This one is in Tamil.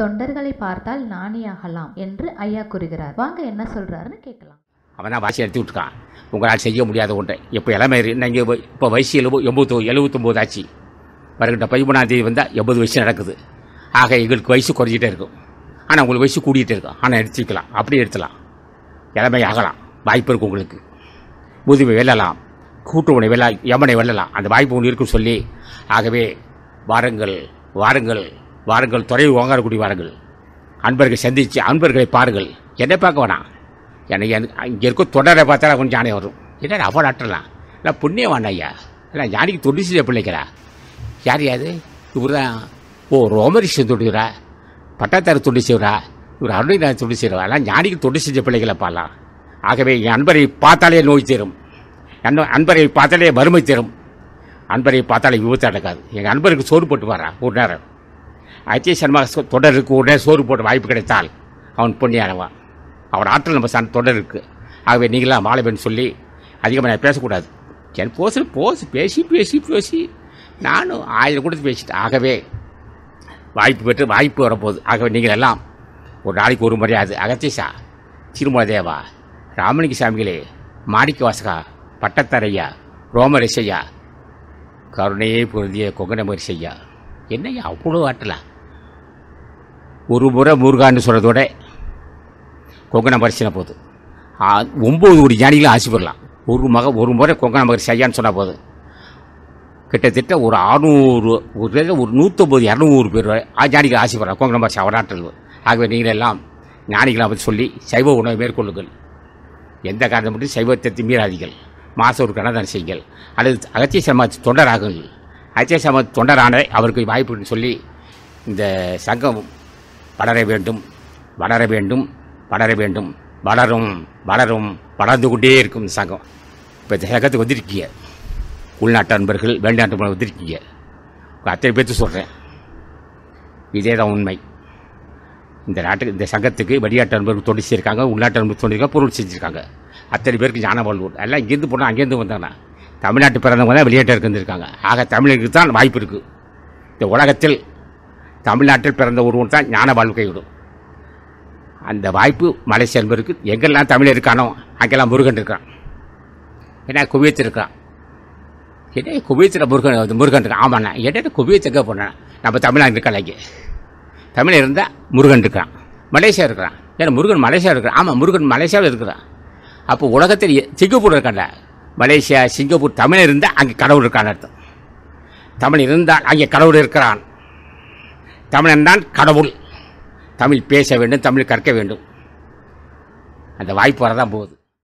தொண்டர்களை பார்த்தால் நாணியாகலாம் என்று ஐயா கூறுகிறார் வாங்க என்ன சொல்கிறாருன்னு கேட்கலாம் அவன் தான் வாசி எடுத்து விட்டுருக்கான் உங்களால் செய்ய முடியாத ஒன்றை இப்போ இளமை இங்கே இப்போ வயசு எழுபது எண்பது எழுபத்தொம்போது ஆச்சு வருகின்ற பதிமூணாம் தேதி வந்தால் எண்பது வயசு நடக்குது ஆக எங்களுக்கு வயசு குறைஞ்சிட்டே இருக்கும் ஆனால் உங்களுக்கு வயசு கூடிகிட்டே இருக்கும் ஆனால் எடுத்துக்கலாம் அப்படியே எடுத்துலாம் இளமை ஆகலாம் வாய்ப்பு இருக்கும் உங்களுக்கு முதுமை வெல்லலாம் கூட்டுமனை வெல்ல யமனை வெல்லலாம் அந்த வாய்ப்பு ஒன்று இருக்குன்னு சொல்லி ஆகவே வாருங்கள் வாருங்கள் வாருங்கள் துறை ஓங்காரக்கூடிய வாருங்கள் அன்பர்களை சந்தித்து அன்பர்களை பாருங்கள் என்னை பார்க்க வேணாம் எனக்கு இங்கே இருக்க தொடரை பார்த்தா கொஞ்சம் ஞானம் வரும் என்ன அவள் ஆட்டலாம் இல்லை புண்ணியவான் ஐயா இல்லை ஞானிக்கு தொண்டு செய்ய பிள்ளைக்கிறா யார் யார் இவர் தான் ஓ ரோமரிஷன் தொண்டுகிறா பட்டாத்தார தொண்டு செய்கிறா இவர் அருணைநாதன் தொண்டு செய்கிறா எல்லாம் ஞானிக்கு தொண்டு செஞ்ச பிள்ளைகளை பார்க்கலாம் ஆகவே என் அன்பரை பார்த்தாலே நோய் தரும் என் அன்பரை பார்த்தாலே வறுமை தரும் அன்பரை பார்த்தாலே விபத்து நடக்காது எங்கள் அன்பருக்கு சோறு போட்டு வரா ஒரு நேரம் அஜய் சர்மா தொடருக்கு உடனே சோறு போட்ட வாய்ப்பு கிடைத்தால் அவன் புண்ணியானவன் அவன் ஆற்றல் நம்ம சார் தொடர் இருக்குது ஆகவே நீங்களாம் மாலவன் சொல்லி அதிகமாக நான் பேசக்கூடாது என் போசு போசு பேசி பேசி பேசி நானும் ஆயிரம் கூட பேசிட்டு ஆகவே வாய்ப்பு பெற்று வாய்ப்பு வரப்போகுது ஆகவே நீங்கள் எல்லாம் ஒரு நாளைக்கு ஒரு மரியாதை அகத்தீஷா திருமலதேவா ராமலிங்க சாமிகளே மாணிக்க வாசகா பட்டத்தரையா ரோமரிசையா கருணையே பொருந்திய கொங்கனமரிசையா என்னையா அவ்வளோ ஆட்டலாம் ஒரு முறை முருகான்னு சொல்கிறதோட கொங்கணம் பரிசுனா போது ஒம்பது கோடி ஞானிகளும் ஆசி பெறலாம் ஒரு மக ஒரு முறை கொங்கணம் மகரிஷி ஐயான்னு சொன்னால் போகுது கிட்டத்தட்ட ஒரு அறுநூறு ஒரு ஒரு நூற்றம்பது இரநூறு பேர் ஞானிகள் ஆசி பெறலாம் கொங்கணம் மகரிஷி வரலாற்றில் ஆகவே நீங்கள் எல்லாம் ஞானிகளாக சொல்லி சைவ உணவை மேற்கொள்ளுங்கள் எந்த காரணம் மட்டும் சைவத்தை மீறாதீர்கள் மாதம் ஒரு கணதான் செய்யுங்கள் அல்லது அகத்திய சமாஜ் தொண்டராகுங்கள் அகத்திய சமாஜ் தொண்டரான அவருக்கு வாய்ப்புன்னு சொல்லி இந்த சங்கம் வளர வேண்டும் வளர வேண்டும் வளர வேண்டும் வளரும் வளரும் வளர்ந்து கொண்டே இருக்கும் சங்கம் இப்போ தேகத்துக்கு வந்திருக்கீங்க உள்நாட்டு நண்பர்கள் வெளிநாட்டு வந்திருக்கீங்க அத்தனை பேர்த்து சொல்கிறேன் இதே தான் உண்மை இந்த நாட்டுக்கு இந்த சங்கத்துக்கு வெளிநாட்டு நண்பர்கள் தொண்டு செய்யிருக்காங்க உள்நாட்டு நண்பர்கள் தொண்டிருக்காங்க பொருள் செஞ்சுருக்காங்க அத்தனை பேருக்கு ஞான வாழ்வு எல்லாம் இங்கேருந்து போனால் அங்கேருந்து வந்தாங்கன்னா தமிழ்நாட்டு பிறந்தவங்க தான் இருக்கு வந்துருக்காங்க ஆக தமிழருக்கு தான் வாய்ப்பு இருக்குது இந்த உலகத்தில் தமிழ்நாட்டில் பிறந்த ஒருவன் தான் ஞான வாழ்க்கை விடும் அந்த வாய்ப்பு மலை செல்வருக்கு எங்கெல்லாம் தமிழ் இருக்கானோ அங்கெல்லாம் முருகன் இருக்கான் ஏன்னா குவியத்து இருக்கான் என்ன குவியத்தில் முருகன் முருகன் இருக்கான் ஆமாண்ணா என்ன குவியத்துக்கே போனேன் நம்ம தமிழ்நாடு இருக்கலாம் இங்கே தமிழ் இருந்தால் முருகன் இருக்கான் மலேசியா இருக்கிறான் ஏன்னா முருகன் மலேசியா இருக்கிறான் ஆமாம் முருகன் மலேசியாவில் இருக்கிறான் அப்போ உலகத்தில் சிங்கப்பூர் இருக்காண்டா மலேசியா சிங்கப்பூர் தமிழ் இருந்தால் அங்கே கடவுள் இருக்கான்னு அர்த்தம் தமிழ் இருந்தால் அங்கே கடவுள் இருக்கிறான் தமிழன் தான் கடவுள் தமிழ் பேச வேண்டும் தமிழ் கற்க வேண்டும் அந்த வாய்ப்பு வரதான் போகுது